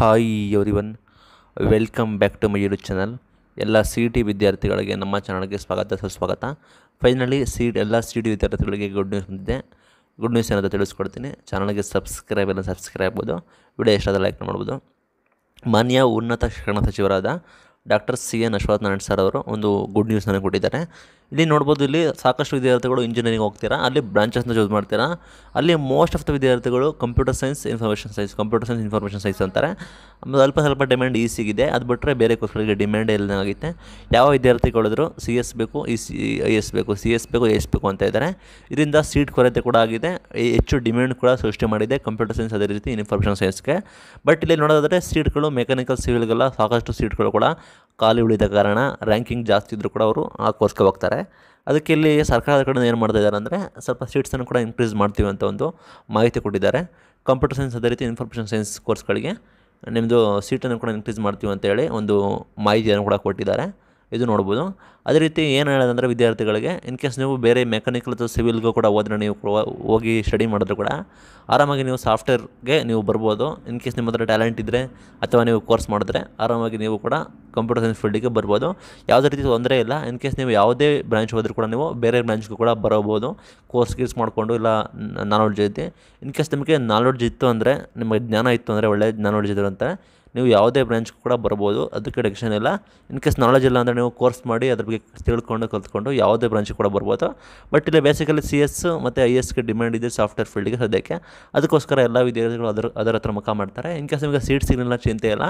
hi everyone welcome back to my YouTube channel ಎಲ್ಲ C T ವಿದ್ಯಾರ್ಥಿಗಳಿಗೆ ನಮ್ಮ ಚಾನಲ್ಗೆ ಸ್ವಾಗತ ಸುಸ್ವಾಗತ ಫೈನಲಿ ಸಿ ಎಲ್ಲ ಸಿ ಟಿ ವಿದ್ಯಾರ್ಥಿಗಳಿಗೆ ಗುಡ್ ನ್ಯೂಸ್ ಬಂದಿದೆ ಗುಡ್ ನ್ಯೂಸ್ ಏನಂತ ತಿಳಿಸ್ಕೊಡ್ತೀನಿ ಚಾನಲ್ಗೆ ಸಬ್ಸ್ಕ್ರೈಬ್ ಎಲ್ಲ ಸಬ್ಸ್ಕ್ರೈಬ್ ಆಗ್ಬೋದು ವಿಡಿಯೋ ಎಷ್ಟಾದ ಲೈಕ್ ಮಾಡ್ಬೋದು ಮಾನ್ಯ ಉನ್ನತ ಶಿಕ್ಷಣ ಸಚಿವರಾದ doctor C N Ashwath Narayan sir ಅವರು ಒಂದು ಗುಡ್ ನ್ಯೂಸನ್ನು ಕೊಟ್ಟಿದ್ದಾರೆ ಇಲ್ಲಿ ನೋಡ್ಬೋದು ಇಲ್ಲಿ ಸಾಕಷ್ಟು ವಿದ್ಯಾರ್ಥಿಗಳು ಇಂಜಿನಿಯರಿಂಗ್ ಹೋಗ್ತೀರಾ ಅಲ್ಲಿ ಬ್ರಾಂಚಸ್ನ ಚೂಸ್ ಮಾಡ್ತೀರಾ ಅಲ್ಲಿ ಮೋಸ್ಟ್ ಆಫ್ ದ ವಿದ್ಯಾರ್ಥಿಗಳು computer science information science computer science information science ಅಂತಾರೆ ಆಮೇಲೆ ಅಲ್ಪ ಸ್ವಲ್ಪ ಡಿಮ್ಯಾಂಡ್ ಈ ಸಿಗಿದೆ ಅದು ಬಿಟ್ಟರೆ ಬೇರೆ ಕೋರ್ಸ್ಗಳಿಗೆ ಡಿಮ್ಯಾಂಡ್ ಎಲ್ಲ ಆಗುತ್ತೆ ಯಾವ ವಿದ್ಯಾರ್ಥಿಗಳಿದ್ರು ಸಿ ಎಸ್ ಬೇಕು ಇ ಸಿ ಐ ಎಸ್ ಬೇಕು ಸಿ ಎಸ್ ಬೇಕು ಎಸ್ ಬೇಕು ಅಂತ ಇದ್ದಾರೆ ಇದರಿಂದ ಸೀಟ್ ಕೊರತೆ ಕೂಡ ಆಗಿದೆ ಹೆಚ್ಚು ಡಿಮ್ಯಾಂಡ್ ಕೂಡ ಸೃಷ್ಟಿ ಮಾಡಿದೆ ಕಂಪ್ಯೂಟರ್ ಸೈನ್ಸ್ ಅದೇ ರೀತಿ ಇನ್ಫಾರ್ಮೇಷನ್ ಸೈನ್ಸ್ಗೆ ಬಟ್ ಇಲ್ಲಿ ನೋಡೋದಾದರೆ ಸೀಟ್ಗಳು ಮೆಕ್ಯಾನಿಕಲ್ ಸಿವಿಲ್ಗೆಲ್ಲ ಸಾಕಷ್ಟು ಸೀಟ್ಗಳು ಕೂಡ ಖಾಲಿ ಉಳಿದ ಕಾರಣ ರ್ಯಾಂಕಿಂಗ್ ಜಾಸ್ತಿ ಇದ್ದರೂ ಕೂಡ ಅವರು ಆ ಕೋರ್ಸ್ಗೆ ಹೋಗ್ತಾರೆ ಮಾಡ್ತಾರೆ ಅದಕ್ಕೆ ಇಲ್ಲಿ ಸರ್ಕಾರದ ಕಡೆಯಿಂದ ಏನು ಮಾಡ್ತಾ ಇದ್ದಾರೆ ಅಂದರೆ ಸ್ವಲ್ಪ ಸೀಟ್ಸನ್ನು ಕೂಡ ಇನ್ಕ್ರೀಸ್ ಮಾಡ್ತೀವಿ ಅಂತ ಒಂದು ಮಾಹಿತಿ ಕೊಟ್ಟಿದ್ದಾರೆ ಕಂಪ್ಯೂಟರ್ ಸೈನ್ಸ್ ಅದೇ ರೀತಿ ಇನ್ಫಾರ್ಮೇಷನ್ ಸೈನ್ಸ್ ಕೋರ್ಸ್ಗಳಿಗೆ ನಿಮ್ಮದು ಸೀಟನ್ನು ಕೂಡ ಇನ್ಕ್ರೀಸ್ ಮಾಡ್ತೀವಿ ಅಂತೇಳಿ ಒಂದು ಮಾಹಿತಿಯನ್ನು ಕೂಡ ಕೊಟ್ಟಿದ್ದಾರೆ ಇದು ನೋಡ್ಬೋದು ಅದೇ ರೀತಿ ಏನು ಹೇಳೋದಂದರೆ ವಿದ್ಯಾರ್ಥಿಗಳಿಗೆ ಇನ್ ಕೇಸ್ ನೀವು ಬೇರೆ ಮೆಕ್ಯಾನಿಕಲ್ ಅಥವಾ ಸಿವಿಲ್ಗೂ ಕೂಡ ಹೋದ್ರೆ ನೀವು ಹೋಗಿ ಸ್ಟಡಿ ಮಾಡಿದ್ರು ಕೂಡ ಆರಾಮಾಗಿ ನೀವು ಸಾಫ್ಟ್ವೇರ್ಗೆ ನೀವು ಬರ್ಬೋದು ಇನ್ ಕೇಸ್ ನಿಮ್ಮ ಹತ್ರ ಟ್ಯಾಲೆಂಟ್ ಇದ್ದರೆ ಅಥವಾ ನೀವು ಕೋರ್ಸ್ ಮಾಡಿದ್ರೆ ಆರಾಮಾಗಿ ನೀವು ಕೂಡ ಕಂಪ್ಯೂಟರ್ ಸೈನ್ಸ್ ಫೀಲ್ಡಿಗೆ ಬರ್ಬೋದು ಯಾವುದೇ ರೀತಿ ತೊಂದರೆ ಇಲ್ಲ ಇನ್ ಕೇಸ್ ನೀವು ಯಾವುದೇ ಬ್ರಾಂಚ್ ಹೋದರೂ ಕೂಡ ನೀವು ಬೇರೆ ಬ್ರಾಂಚ್ಗೂ ಕೂಡ ಬರಬೋದು ಕೋರ್ಸ್ ಗೀರ್ಸ್ ಮಾಡಿಕೊಂಡು ಇಲ್ಲ ನಾಲೆಡ್ಜ್ ಐತಿ ಇನ್ ಕೇಸ್ ನಿಮಗೆ ನಾಲೆಡ್ಜ್ ಇತ್ತು ಅಂದರೆ ನಿಮಗೆ ಜ್ಞಾನ ಇತ್ತು ಅಂದರೆ ಒಳ್ಳೆಯ ನಾಲೆಡ್ಜ್ ಇದ್ದರು ಅಂತ ನೀವು ಯಾವುದೇ ಬ್ರಾಂಚ್ ಕೂಡ ಬರ್ಬೋದು ಅದಕ್ಕೆ ಡೆಕ್ಷನ್ ಇಲ್ಲ ಇನ್ ಕೇಸ್ ನಾಲೆಜ್ ಇಲ್ಲ ಅಂದರೆ ನೀವು ಕೋರ್ಸ್ ಮಾಡಿ ಅದ್ರ ಬಗ್ಗೆ ತಿಳ್ಕೊಂಡು ಕಲ್ತ್ಕೊಂಡು ಯಾವುದೇ ಬ್ರಾಂಚ್ ಕೂಡ ಬರ್ಬೋದು ಬಟ್ ಇಲ್ಲಿ ಬೇಸಿಕಲಿ ಸಿ ಎಸ್ ಮತ್ತು ಐ ಎಸ್ಗೆ ಡಿಮ್ಯಾಂಡ್ ಇದೆ ಸಾಫ್ಟ್ವೇರ್ ಫೀಲ್ಡ್ಗೆ ಸದ್ಯಕ್ಕೆ ಅದಕ್ಕೋಸ್ಕರ ಎಲ್ಲ ವಿದ್ಯಾರ್ಥಿಗಳು ಅದರ ಅದರ ಹತ್ರ ಮುಖ ಮಾಡ್ತಾರೆ ಇನ್ ಕೇಸ್ ನಿಮಗೆ ಸೀಟ್ ಸಿಗಲಿಲ್ಲ ಚಿಂತೆ ಇಲ್ಲ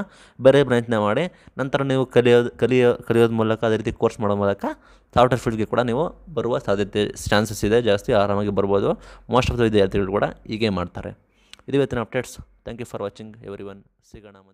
ಬೇರೆ ಬ್ರಾಂಚ್ನ ಮಾಡಿ ನಂತರ ನೀವು ಕಲಿಯೋದು ಕಲಿಯೋ ಕಲಿಯೋದ ಮೂಲಕ ಅದೇ ರೀತಿ ಕೋರ್ಸ್ ಮಾಡೋ ಮೂಲಕ ಸಾಫ್ಟ್ವೇರ್ ಫೀಲ್ಡ್ಗೆ ಕೂಡ ನೀವು ಬರುವ ಸಾಧ್ಯತೆ ಚಾನ್ಸಸ್ ಇದೆ ಜಾಸ್ತಿ ಆರಾಮಾಗಿ ಬರ್ಬೋದು ಮೋಸ್ಟ್ ಆಫ್ ದ ವಿದ್ಯಾರ್ಥಿಗಳು ಕೂಡ ಹೀಗೆ ಮಾಡ್ತಾರೆ ಇದು ಇವತ್ತಿನ updates thank you for watching everyone ಸಿಗೋಣ